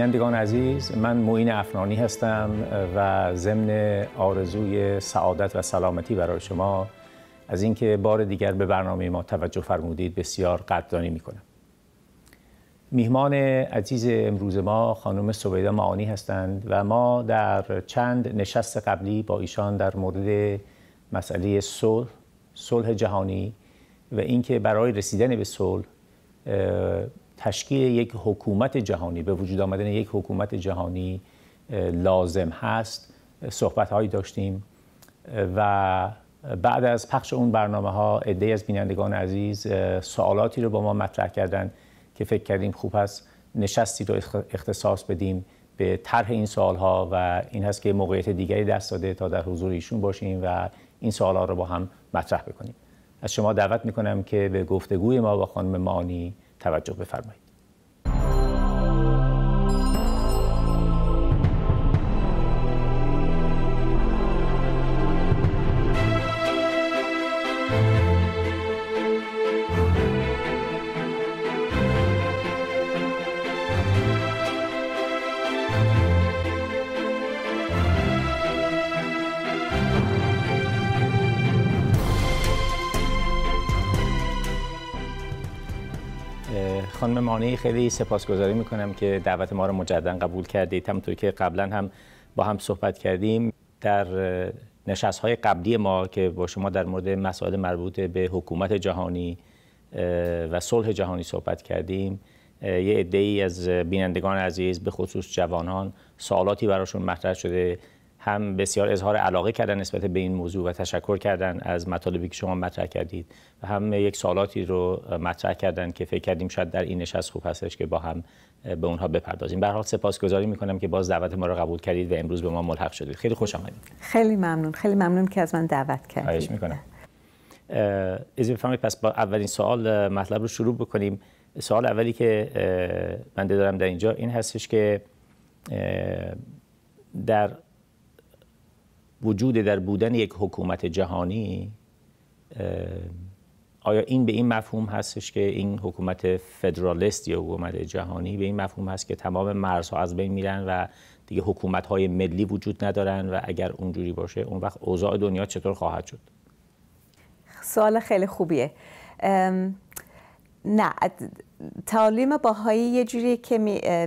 بینندگان عزیز من معین افنانی هستم و ضمن آرزوی سعادت و سلامتی برای شما از اینکه بار دیگر به برنامه ما توجه فرمودید بسیار قدردانی میکنم میهمان عزیز امروز ما خانم سویدا معانی هستند و ما در چند نشست قبلی با ایشان در مورد مسئله صلح صلح جهانی و اینکه برای رسیدن به صلح تشکیل یک حکومت جهانی به وجود آمدن یک حکومت جهانی لازم هست صحبت هایی داشتیم و بعد از پخش اون برنامه ها عده از بینندگان عزیز سوالاتی رو با ما مطرح کردن که فکر کردیم خوب هست نشستی رو اختصاص بدیم به طرح این سوال ها و این هست که موقعیت دیگری دست داده تا در حضور ایشون باشیم و این سوال ها رو با هم مطرح بکنیم از شما دعوت میکنم که به گفتگوی ما با خانم مانی توجه بفرمایید خیلی سپاسگزاری میکنم که دعوت ما رو مجددا قبول کردید همونطور که قبلا هم با هم صحبت کردیم در نشست های قبلی ما که با شما در مورد مسائل مربوط به حکومت جهانی و صلح جهانی صحبت کردیم یه عده ای از بینندگان عزیز به خصوص جوانان سوالاتی براشون مطرح شده هم بسیار اظهار علاقه کردن نسبت به این موضوع و تشکر کردن از مطالبی که شما مطرح کردید و هم یک سوالاتی رو مطرح کردن که فکر کردیم شاید در این نشست خوب هستش که با هم به اونها بپردازیم به سپاس حال سپاسگزاری میکنم که باز دعوت ما رو قبول کردید و امروز به ما ملحق شدید خیلی خوش آمدید خیلی ممنون خیلی ممنون که از من دعوت کردید خواهش میکنم از بفرمایید پس با اولین سوال مطلب رو شروع بکنیم سوال اولی که بنده دارم در اینجا این هستش که در وجود در بودن یک حکومت جهانی آیا این به این مفهوم هستش که این حکومت فدرالیست یا حکومت جهانی به این مفهوم هست که تمام مرزها از بین میرن و دیگه حکومت های ملی وجود ندارن و اگر اونجوری باشه اون وقت اوضاع دنیا چطور خواهد شد سوال خیلی خوبیه نه تعالیم باهایی یه جوری که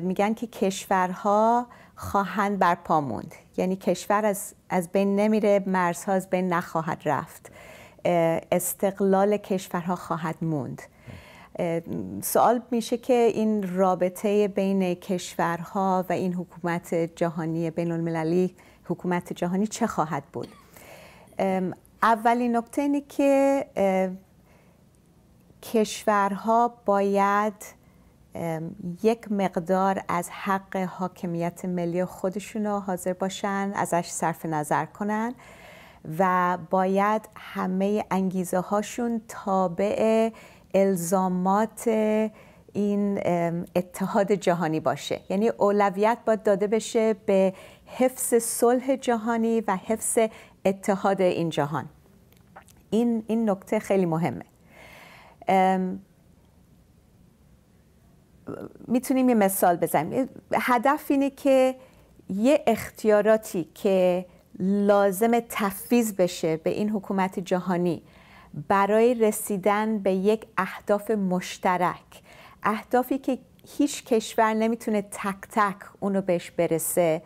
میگن که کشورها خواهند پا موند یعنی کشور از, از بین نمیره مرزها از بین نخواهد رفت استقلال کشورها خواهد موند سوال میشه که این رابطه بین کشورها و این حکومت جهانی بین المللی حکومت جهانی چه خواهد بود اولین نکته اینه که کشورها باید یک مقدار از حق حاکمیت ملی خودشون رو حاضر باشن ازش صرف نظر کنن و باید همه انگیزه هاشون تابع الزامات این اتحاد جهانی باشه یعنی اولویت باید داده بشه به حفظ صلح جهانی و حفظ اتحاد این جهان این, این نکته خیلی مهمه میتونیم یه مثال بزنیم هدف اینه که یه اختیاراتی که لازم تفیز بشه به این حکومت جهانی برای رسیدن به یک اهداف مشترک اهدافی که هیچ کشور نمیتونه تک تک اونو بهش برسه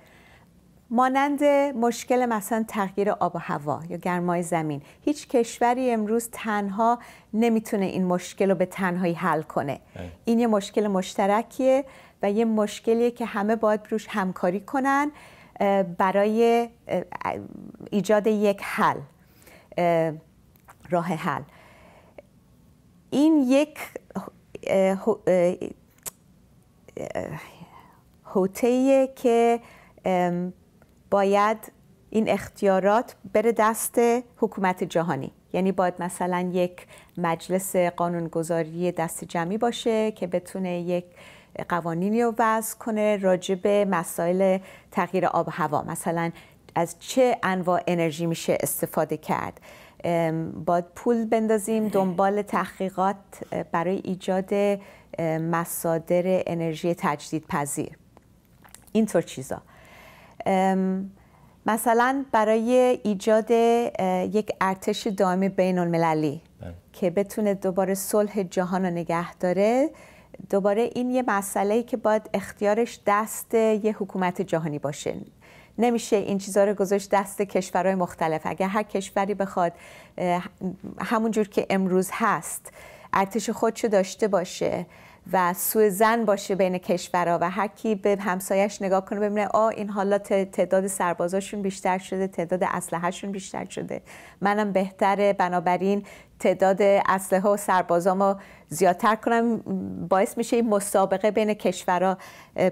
مانند مشکل مثلا تغییر آب و هوا یا گرمای زمین هیچ کشوری امروز تنها نمیتونه این مشکل رو به تنهایی حل کنه این یه مشکل مشترکیه و یه مشکلیه که همه باید روش همکاری کنن برای ایجاد یک حل راه حل این یک حوطه که باید این اختیارات بره دست حکومت جهانی یعنی باید مثلا یک مجلس قانونگذاری دست جمعی باشه که بتونه یک قوانینی رو وضع کنه راجع به مسائل تغییر آب و هوا مثلا از چه انواع انرژی میشه استفاده کرد باید پول بندازیم دنبال تحقیقات برای ایجاد مصادر انرژی تجدید پذیر اینطور چیزا مثلا برای ایجاد یک ارتش دائمی بین المللی بله. که بتونه دوباره صلح جهان رو نگه داره دوباره این یه مسئله که باید اختیارش دست یه حکومت جهانی باشه نمیشه این چیزها رو گذاشت دست کشورهای مختلف اگر هر کشوری بخواد همونجور که امروز هست ارتش خودشو داشته باشه و سوء زن باشه بین کشورها و هر کی به همسایش نگاه کنه ببینه آ این حالا تعداد سربازاشون بیشتر شده تعداد اسلحهشون بیشتر شده منم بهتره بنابراین تعداد اسلحه و سربازامو زیادتر کنم باعث میشه این مسابقه بین کشورها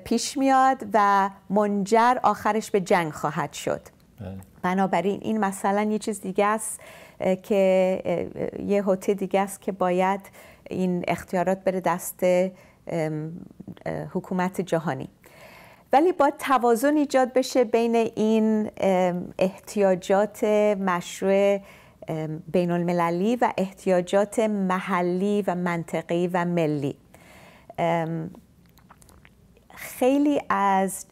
پیش میاد و منجر آخرش به جنگ خواهد شد بله. بنابراین این مثلا یه چیز دیگه است که یه هوته دیگه است که باید این اختیارات بره دست حکومت جهانی ولی با توازن ایجاد بشه بین این احتیاجات مشروع بین المللی و احتیاجات محلی و منطقی و ملی خیلی از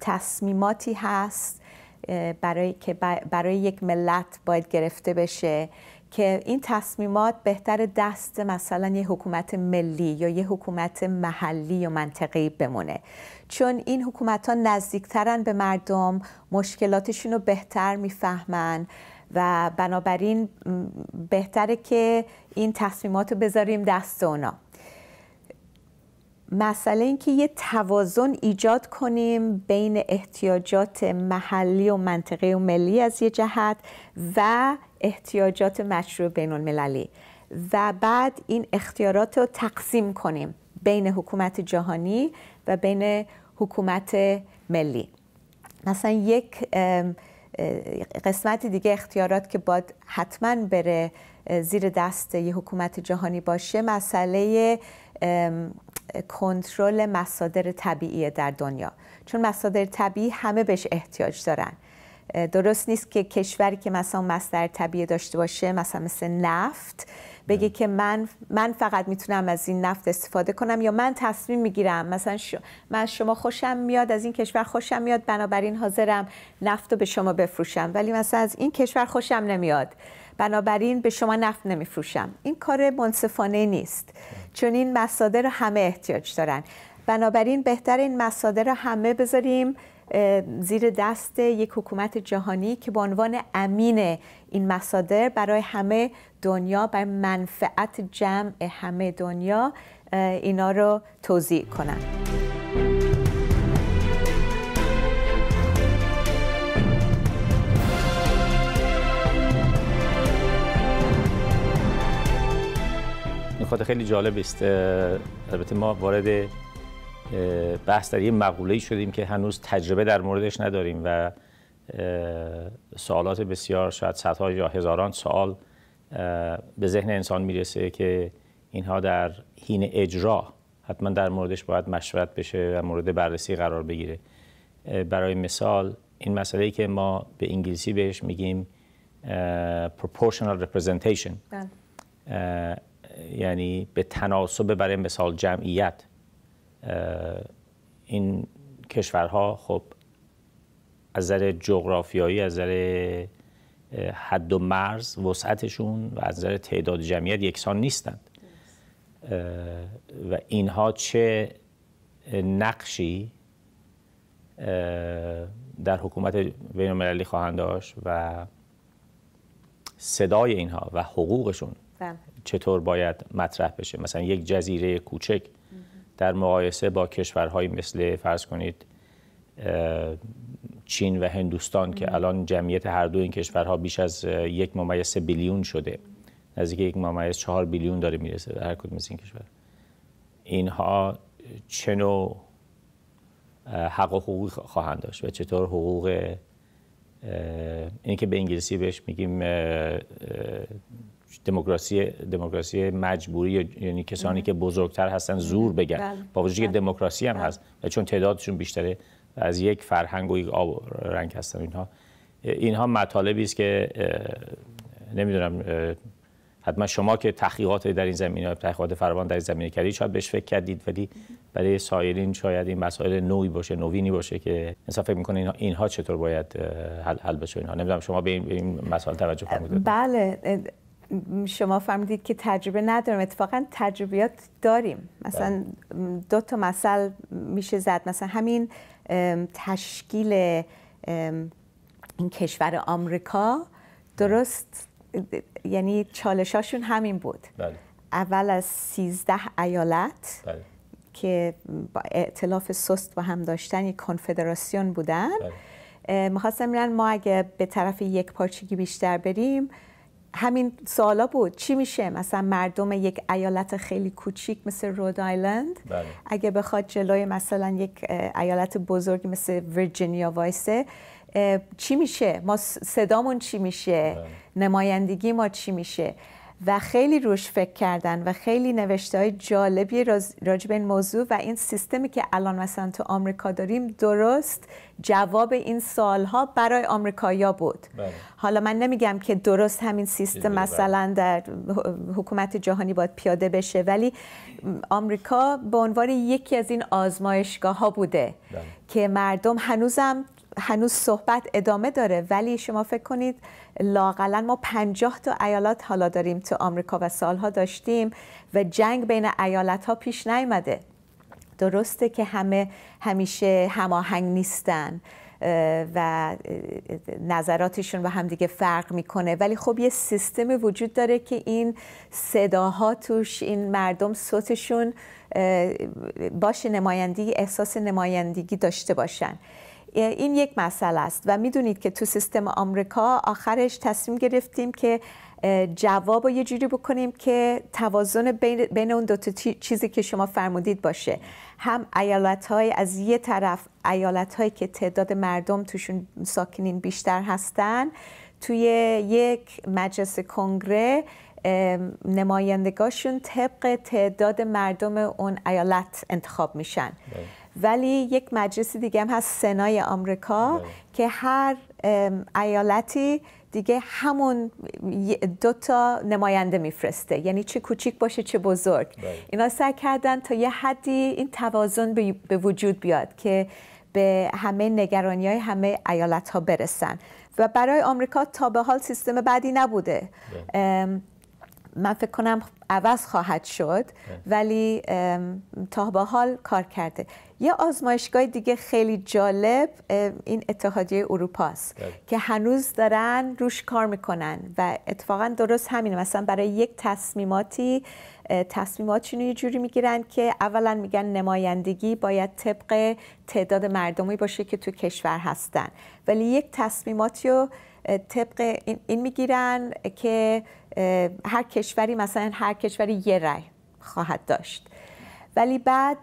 تصمیماتی هست برای که برای یک ملت باید گرفته بشه که این تصمیمات بهتر دست مثلا یه حکومت ملی یا یه حکومت محلی یا منطقی بمونه چون این حکومت ها نزدیکترن به مردم مشکلاتشون رو بهتر میفهمن و بنابراین بهتره که این تصمیمات رو بذاریم دست اونا مسئله این که یه توازن ایجاد کنیم بین احتیاجات محلی و منطقی و ملی از یه جهت و احتیاجات مشروع بین المللی و بعد این اختیارات رو تقسیم کنیم بین حکومت جهانی و بین حکومت ملی مثلا یک قسمت دیگه اختیارات که باید حتما بره زیر دست یه حکومت جهانی باشه مسئله کنترل مصادر طبیعی در دنیا چون مصادر طبیعی همه بهش احتیاج دارن درست نیست که کشوری که مثلا مصدر طبیعی داشته باشه مثلا مثل نفت بگه بله. که من من فقط میتونم از این نفت استفاده کنم یا من تصمیم میگیرم مثلا من شما خوشم میاد از این کشور خوشم میاد بنابراین حاضرم نفت رو به شما بفروشم ولی مثلا از این کشور خوشم نمیاد بنابراین به شما نفت نمیفروشم این کار منصفانه نیست چون این مصادر همه احتیاج دارن بنابراین بهتر این مصادر رو همه بذاریم زیر دست یک حکومت جهانی که به عنوان امین این مصادر برای همه دنیا برای منفعت جمع همه دنیا اینا رو توضیح کنند خیلی جالب است البته ما وارد بحث در یه مقوله‌ای شدیم که هنوز تجربه در موردش نداریم و سوالات بسیار شاید صدها یا هزاران سوال به ذهن انسان میرسه که اینها در حین اجرا حتما در موردش باید مشورت بشه و مورد بررسی قرار بگیره برای مثال این مسئله که ما به انگلیسی بهش میگیم proportional representation بله. یعنی به تناسب برای مثال جمعیت این کشورها خب از نظر جغرافیایی از نظر حد و مرز وسعتشون و از نظر تعداد جمعیت یکسان نیستند و اینها چه نقشی در حکومت بین المللی خواهند داشت و صدای اینها و حقوقشون بله. چطور باید مطرح بشه مثلا یک جزیره کوچک در مقایسه با کشورهایی مثل فرض کنید چین و هندوستان که الان جمعیت هر دو این کشورها بیش از یک ممیز بیلیون شده نزدیک یک ممیز چهار بیلیون داره میرسه در هر کدوم از این کشور اینها چه نوع حق و حقوقی خواهند داشت و چطور حقوق این که به انگلیسی بهش میگیم دموکراسی دموکراسی مجبوری یعنی کسانی که بزرگتر هستن زور بگن بله. با وجودی که بله. دموکراسی هم بله. هست و چون تعدادشون بیشتره از یک فرهنگ و یک آب رنگ هستن اینها اینها مطالبی است که نمیدونم حتما شما که تحقیقات در این زمینه تحقیقات فرمان در این زمینه کردید شاید بهش فکر کردید ولی برای سایرین شاید این مسائل نوعی باشه نوینی باشه که انصاف فکر میکنه اینها, چطور باید حل, بشه اینها نمیدونم شما به این, مسائل توجه فرمودید بله شما فرمودید که تجربه ندارم اتفاقا تجربیات داریم مثلا بله. دو تا مثل میشه زد مثلا همین تشکیل این کشور آمریکا درست یعنی چالشاشون همین بود بله. اول از 13 ایالت بله. که با اعتلاف سست با هم داشتن یک کنفدراسیون بودن بله. میخواستم ما اگه به طرف یک پارچگی بیشتر بریم همین سوالا بود چی میشه مثلا مردم یک ایالت خیلی کوچیک مثل رود آیلند بله. اگه بخواد جلوی مثلا یک ایالت بزرگی مثل ویرجینیا وایسه چی میشه ما صدامون چی میشه بله. نمایندگی ما چی میشه و خیلی روش فکر کردن و خیلی نوشته های جالبی راجع به این موضوع و این سیستمی که الان مثلا تو آمریکا داریم درست جواب این ها برای آمریکایا بود بله. حالا من نمیگم که درست همین سیستم بله. مثلا در حکومت جهانی باید پیاده بشه ولی آمریکا به عنوان یکی از این آزمایشگاه ها بوده بله. که مردم هنوزم هنوز صحبت ادامه داره ولی شما فکر کنید لاقلا ما پنجاه تا ایالات حالا داریم تو آمریکا و سالها داشتیم و جنگ بین ایالت ها پیش نیامده درسته که همه همیشه هماهنگ نیستن و نظراتشون و همدیگه فرق میکنه ولی خب یه سیستم وجود داره که این صداها توش این مردم صوتشون باشه نمایندگی احساس نمایندگی داشته باشن این یک مسئله است و میدونید که تو سیستم آمریکا آخرش تصمیم گرفتیم که جواب رو یه جوری بکنیم که توازن بین, اون دو چیزی که شما فرمودید باشه هم ایالت از یه طرف ایالت هایی که تعداد مردم توشون ساکنین بیشتر هستن توی یک مجلس کنگره نمایندگاشون طبق تعداد مردم اون ایالت انتخاب میشن بله. ولی یک مجلس دیگه هم هست سنای آمریکا بله. که هر ایالتی دیگه همون دو تا نماینده میفرسته یعنی چه کوچیک باشه چه بزرگ باید. بله. اینا سعی کردن تا یه حدی این توازن به وجود بیاد که به همه نگرانی های همه ایالت ها برسن و برای آمریکا تا به حال سیستم بعدی نبوده بله. من فکر کنم عوض خواهد شد ولی تا به حال کار کرده یه آزمایشگاه دیگه خیلی جالب این اتحادیه است بله. که هنوز دارن روش کار میکنن و اتفاقا درست همینه مثلا برای یک تصمیماتی تصمیمات رو یه جوری میگیرن که اولا میگن نمایندگی باید طبق تعداد مردمی باشه که تو کشور هستن ولی یک تصمیماتی رو طبق این میگیرن که هر کشوری مثلا هر کشوری یه رای خواهد داشت ولی بعد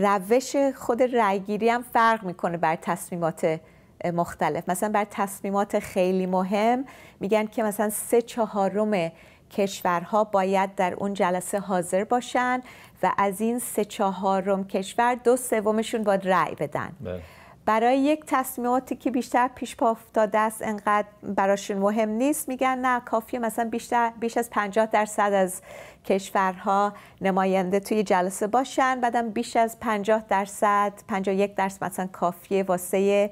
روش خود رأیگیری هم فرق میکنه بر تصمیمات مختلف مثلا بر تصمیمات خیلی مهم میگن که مثلا سه چهارم کشورها باید در اون جلسه حاضر باشن و از این سه چهارم کشور دو سومشون باید رأی بدن بله. برای یک تصمیماتی که بیشتر پیش پا افتاده است انقدر براشون مهم نیست میگن نه کافیه مثلا بیشتر بیش از 50 درصد از کشورها نماینده توی جلسه باشن بعدم بیش از 50 درصد 51 درصد مثلا کافیه واسه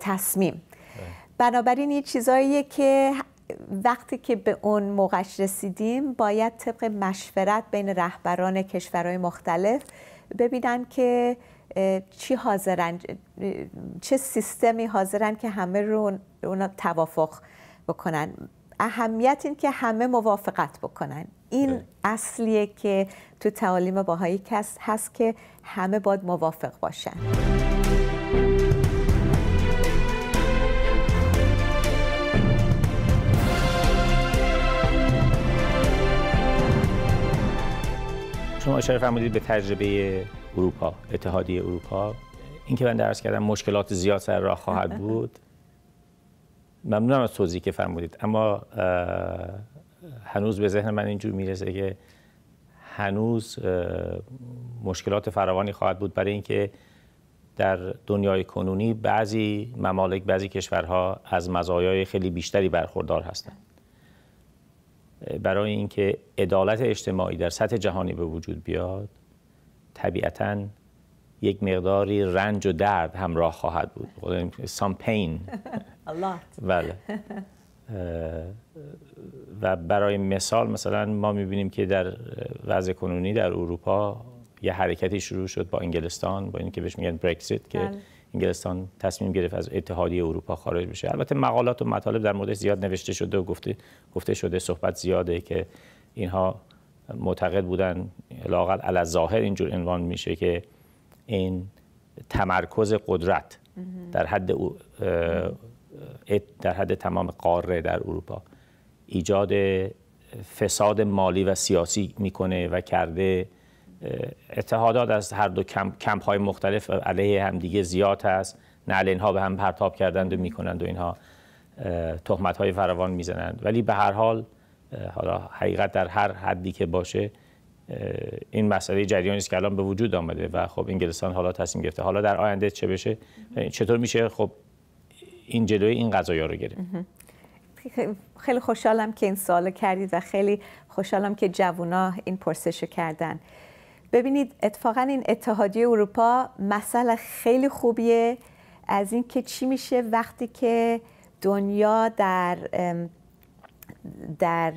تصمیم بنابراین این چیزاییه که وقتی که به اون موقعش رسیدیم باید طبق مشورت بین رهبران کشورهای مختلف ببینن که چی حاضرن چه سیستمی حاضرن که همه رو اونا توافق بکنن اهمیت این که همه موافقت بکنن این بله. اصلیه که تو تعالیم باهایی کس هست که همه باید موافق باشن شما اشاره فرمودید به تجربه اروپا اتحادیه اروپا اینکه من درس کردم مشکلات زیاد سر راه خواهد بود ممنونم از توضیحی که فرمودید اما هنوز به ذهن من اینجور میرسه که هنوز مشکلات فراوانی خواهد بود برای اینکه در دنیای کنونی بعضی ممالک بعضی کشورها از مزایای خیلی بیشتری برخوردار هستند برای اینکه عدالت اجتماعی در سطح جهانی به وجود بیاد طبیعتا یک مقداری رنج و درد همراه خواهد بود سام پین بله و برای مثال مثلا ما میبینیم که در وضع کنونی در اروپا یه حرکتی شروع شد با انگلستان با اینکه بهش میگن برکسیت که بله. انگلستان تصمیم گرفت از اتحادیه اروپا خارج بشه البته مقالات و مطالب در مورد زیاد نوشته شده و گفته گفته شده صحبت زیاده که اینها معتقد بودن لاقل علا ظاهر اینجور عنوان میشه که این تمرکز قدرت در حد در حد تمام قاره در اروپا ایجاد فساد مالی و سیاسی میکنه و کرده اتحادات از هر دو کمپ, کمپ های مختلف علیه همدیگه زیاد هست نه اینها به هم پرتاب کردند و میکنند و اینها تهمت های فراوان میزنند ولی به هر حال حالا حقیقت در هر حدی که باشه این مسئله جریانی است که الان به وجود آمده و خب انگلستان حالا تصمیم گرفته حالا در آینده چه بشه چطور میشه خب این جلوی این قضایا رو گرفت خیلی خوشحالم که این سوال کردید و خیلی خوشحالم که جوونا این پرسش کردن ببینید اتفاقا این اتحادیه اروپا مسئله خیلی خوبیه از اینکه چی میشه وقتی که دنیا در در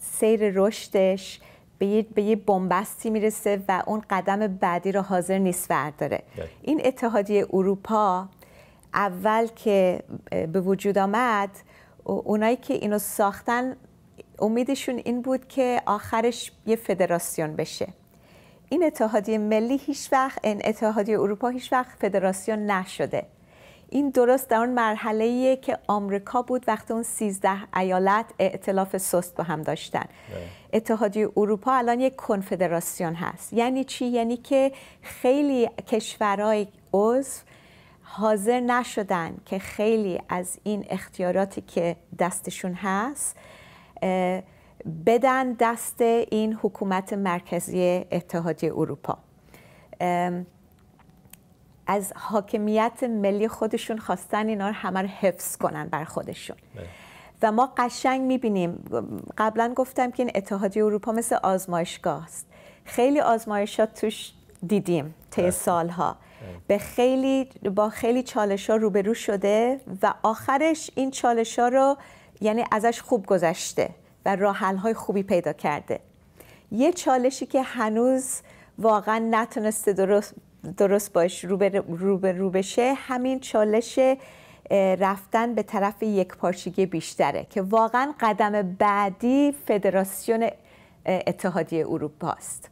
سیر رشدش به یه, به بنبستی میرسه و اون قدم بعدی رو حاضر نیست برداره بله. این اتحادیه اروپا اول که به وجود آمد اونایی که اینو ساختن امیدشون این بود که آخرش یه فدراسیون بشه این اتحادیه ملی هیچ وقت این اتحادیه اروپا هیچ وقت فدراسیون نشده این درست در اون مرحله که آمریکا بود وقتی اون 13 ایالت ائتلاف سست با هم داشتن بله. اتحادیه اروپا الان یک کنفدراسیون هست یعنی چی یعنی که خیلی کشورهای عضو حاضر نشدن که خیلی از این اختیاراتی که دستشون هست بدن دست این حکومت مرکزی اتحادیه اروپا از حاکمیت ملی خودشون خواستن اینا رو همه رو حفظ کنن بر خودشون بله. و ما قشنگ میبینیم قبلا گفتم که این اتحادیه اروپا مثل آزمایشگاه است خیلی آزمایشات توش دیدیم طی بله. سالها بله. به خیلی با خیلی چالش ها روبرو شده و آخرش این چالش ها رو یعنی ازش خوب گذشته و راحل های خوبی پیدا کرده یه چالشی که هنوز واقعا نتونسته درست درست باش رو به رو, بشه همین چالش رفتن به طرف یک پارچگی بیشتره که واقعا قدم بعدی فدراسیون اتحادیه اروپا است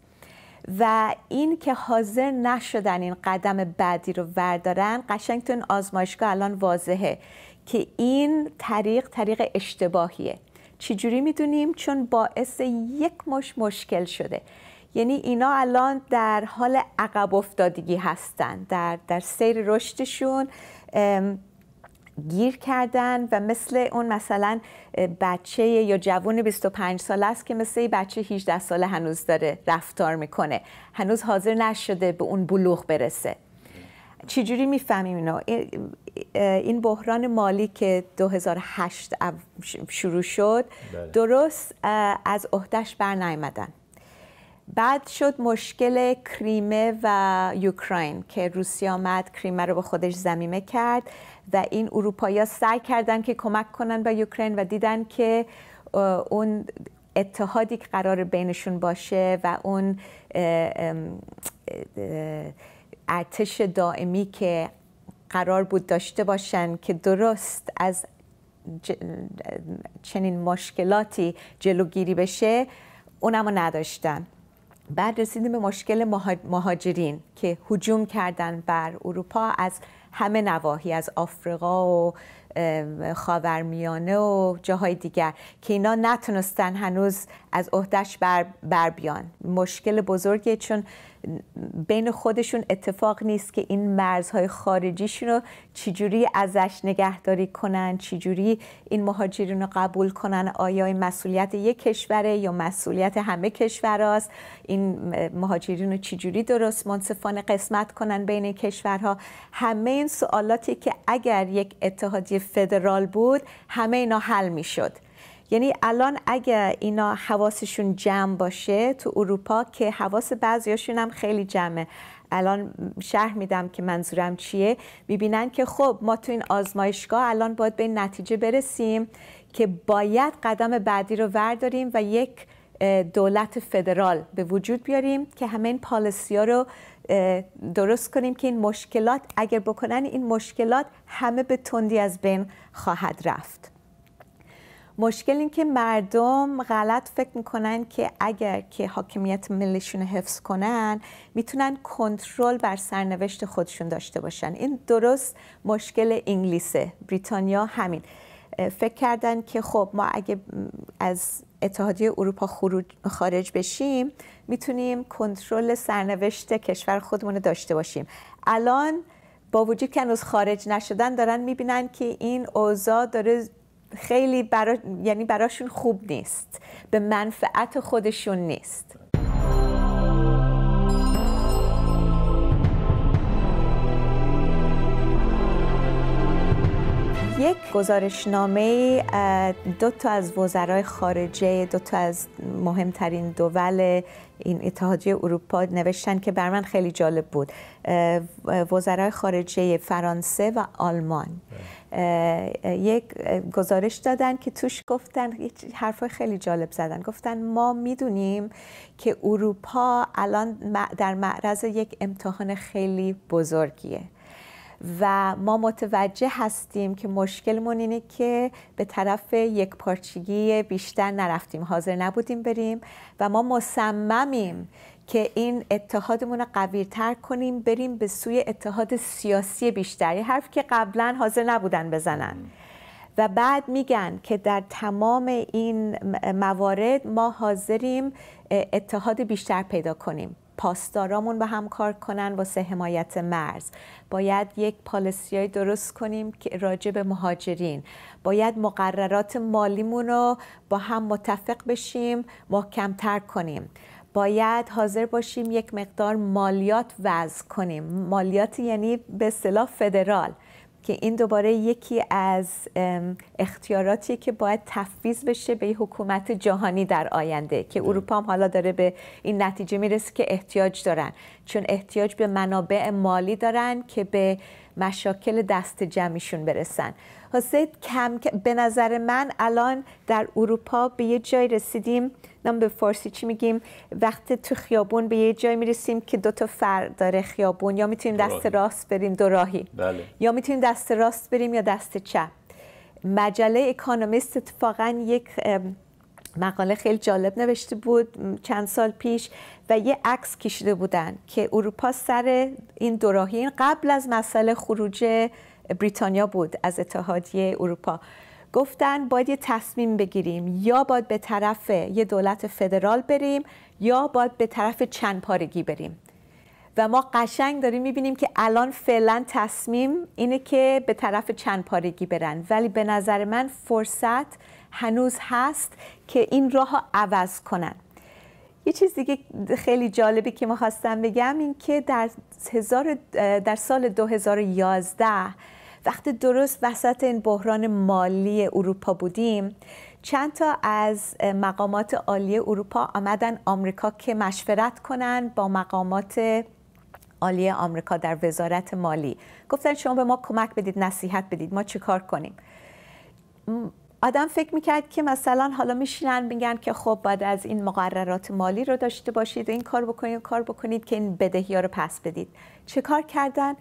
و این که حاضر نشدن این قدم بعدی رو وردارن قشنگ تو آزمایشگاه الان واضحه که این طریق طریق اشتباهیه چجوری میدونیم چون باعث یک مش مشکل شده یعنی اینا الان در حال عقب افتادگی هستن در, در سیر رشدشون گیر کردن و مثل اون مثلا بچه یا جوون 25 ساله است که مثل بچه 18 ساله هنوز داره رفتار میکنه هنوز حاضر نشده به اون بلوغ برسه چجوری میفهمیم اینو این بحران مالی که 2008 شروع شد بله. درست از عهدهش بر نایمدن بعد شد مشکل کریمه و یوکراین که روسیه آمد کریمه رو به خودش زمیمه کرد و این اروپایی سعی کردن که کمک کنن به یوکراین و دیدن که اون اتحادی که قرار بینشون باشه و اون ارتش دائمی که قرار بود داشته باشن که درست از چنین مشکلاتی جلوگیری بشه اونم نداشتن بعد رسیدیم به مشکل مهاجرین که حجوم کردن بر اروپا از همه نواحی از آفریقا و خاورمیانه و جاهای دیگر که اینا نتونستن هنوز از عهدهش بر, بیان مشکل بزرگی چون بین خودشون اتفاق نیست که این مرزهای خارجیشون رو چجوری ازش نگهداری کنن چجوری این مهاجرین رو قبول کنن آیا این مسئولیت یک کشوره یا مسئولیت همه کشور این مهاجرین رو چجوری درست منصفانه قسمت کنن بین کشورها همه این سوالاتی که اگر یک اتحادیه فدرال بود همه اینا حل میشد یعنی الان اگه اینا حواسشون جمع باشه تو اروپا که حواس بعضیاشون هم خیلی جمعه الان شهر میدم که منظورم چیه میبینن که خب ما تو این آزمایشگاه الان باید به نتیجه برسیم که باید قدم بعدی رو ورداریم و یک دولت فدرال به وجود بیاریم که همه این ها رو درست کنیم که این مشکلات اگر بکنن این مشکلات همه به تندی از بین خواهد رفت مشکل این که مردم غلط فکر میکنن که اگر که حاکمیت ملیشون حفظ کنن میتونن کنترل بر سرنوشت خودشون داشته باشن این درست مشکل انگلیسه بریتانیا همین فکر کردن که خب ما اگه از اتحادیه اروپا خروج خارج بشیم میتونیم کنترل سرنوشت کشور خودمون داشته باشیم الان با وجود که هنوز خارج نشدن دارن میبینن که این اوضاع داره خیلی برا... یعنی براشون خوب نیست به منفعت خودشون نیست یک گزارشنامه دو تا از وزرای خارجه دو تا از مهمترین دول این اتحادیه اروپا نوشتن که بر من خیلی جالب بود وزرای خارجه فرانسه و آلمان یک گزارش دادن که توش گفتن حرفای خیلی جالب زدن گفتن ما میدونیم که اروپا الان در معرض یک امتحان خیلی بزرگیه و ما متوجه هستیم که مشکلمون اینه که به طرف یک پارچگی بیشتر نرفتیم حاضر نبودیم بریم و ما مصممیم که این اتحادمون رو قویرتر کنیم بریم به سوی اتحاد سیاسی بیشتری حرف که قبلا حاضر نبودن بزنن و بعد میگن که در تمام این موارد ما حاضریم اتحاد بیشتر پیدا کنیم پاسدارامون با هم کار کنن واسه حمایت مرز باید یک پالیسیای درست کنیم که راجع به مهاجرین باید مقررات مالیمون رو با هم متفق بشیم محکمتر کنیم باید حاضر باشیم یک مقدار مالیات وضع کنیم مالیات یعنی به اصطلاح فدرال که این دوباره یکی از اختیاراتی که باید تفویض بشه به حکومت جهانی در آینده که بله. اروپا هم حالا داره به این نتیجه میرسه که احتیاج دارن چون احتیاج به منابع مالی دارن که به مشاکل دست جمعیشون برسن حسید کم به نظر من الان در اروپا به یه جای رسیدیم نام به فارسی چی میگیم وقتی تو خیابون به یه جای میرسیم که دو تا فر داره خیابون یا میتونیم دست راست بریم دو راهی بله. یا میتونیم دست راست بریم یا دست چپ مجله اکانومیست اتفاقا یک مقاله خیلی جالب نوشته بود چند سال پیش و یه عکس کشیده بودن که اروپا سر این دوراهی این قبل از مسئله خروج بریتانیا بود از اتحادیه اروپا گفتن باید یه تصمیم بگیریم یا باید به طرف یه دولت فدرال بریم یا باید به طرف چند پارگی بریم و ما قشنگ داریم میبینیم که الان فعلا تصمیم اینه که به طرف چند پارگی برن ولی به نظر من فرصت هنوز هست که این راه عوض کنن یه چیز دیگه خیلی جالبی که ما خواستم بگم این که در, هزار در سال 2011 وقتی درست وسط این بحران مالی اروپا بودیم چند تا از مقامات عالی اروپا آمدن آمریکا که مشورت کنن با مقامات عالی آمریکا در وزارت مالی گفتن شما به ما کمک بدید نصیحت بدید ما چیکار کنیم آدم فکر میکرد که مثلا حالا میشینن میگن که خب باید از این مقررات مالی رو داشته باشید و این کار بکنید و کار بکنید که این بدهی ها رو پس بدید چه کار کردن؟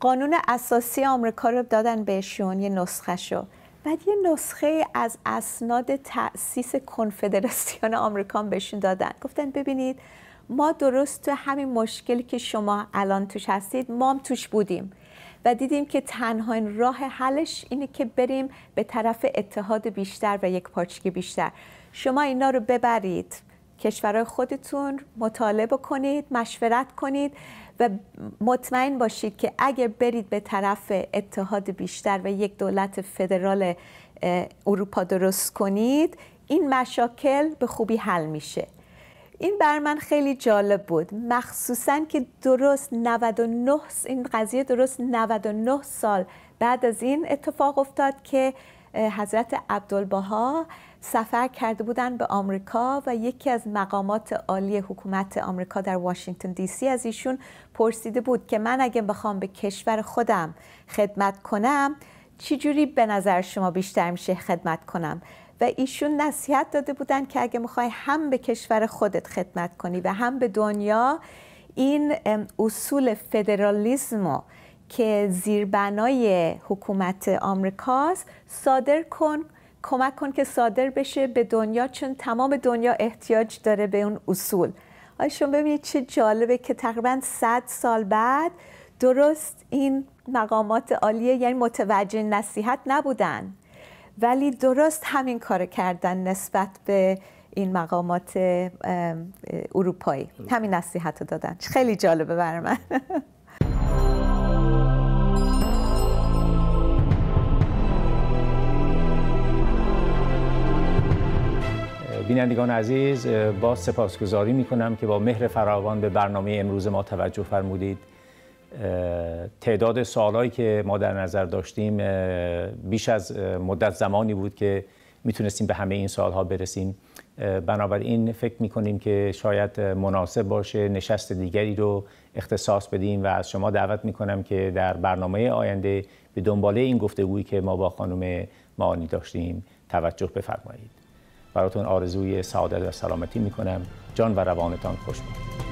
قانون اساسی آمریکا رو دادن بهشون یه نسخه شو بعد یه نسخه از اسناد تأسیس کنفدراسیون آمریکا بهشون دادن گفتن ببینید ما درست تو همین مشکلی که شما الان توش هستید ما هم توش بودیم و دیدیم که تنها این راه حلش اینه که بریم به طرف اتحاد بیشتر و یک پارچگی بیشتر شما اینا رو ببرید کشورهای خودتون مطالبه کنید مشورت کنید و مطمئن باشید که اگر برید به طرف اتحاد بیشتر و یک دولت فدرال اروپا درست کنید این مشاکل به خوبی حل میشه این بر من خیلی جالب بود مخصوصا که درست 99 این قضیه درست 99 سال بعد از این اتفاق افتاد که حضرت عبدالبها سفر کرده بودند به آمریکا و یکی از مقامات عالی حکومت آمریکا در واشنگتن دی سی از ایشون پرسیده بود که من اگه بخوام به کشور خودم خدمت کنم چی جوری به نظر شما بیشتر میشه خدمت کنم و ایشون نصیحت داده بودن که اگه میخوای هم به کشور خودت خدمت کنی و هم به دنیا این اصول فدرالیزمو که زیربنای حکومت آمریکاست صادر کن کمک کن که صادر بشه به دنیا چون تمام دنیا احتیاج داره به اون اصول شما ببینید چه جالبه که تقریبا 100 سال بعد درست این مقامات عالیه یعنی متوجه نصیحت نبودن ولی درست همین کار کردن نسبت به این مقامات اروپایی همین نصیحت رو دادن خیلی جالبه بر من بینندگان عزیز با سپاسگزاری می کنم که با مهر فراوان به برنامه امروز ما توجه فرمودید تعداد سوالایی که ما در نظر داشتیم بیش از مدت زمانی بود که میتونستیم به همه این سوالها برسیم بنابراین فکر میکنیم که شاید مناسب باشه نشست دیگری رو اختصاص بدیم و از شما دعوت میکنم که در برنامه آینده به دنباله این گفتگویی که ما با خانم معانی داشتیم توجه بفرمایید براتون آرزوی سعادت و سلامتی میکنم جان و روانتان خوش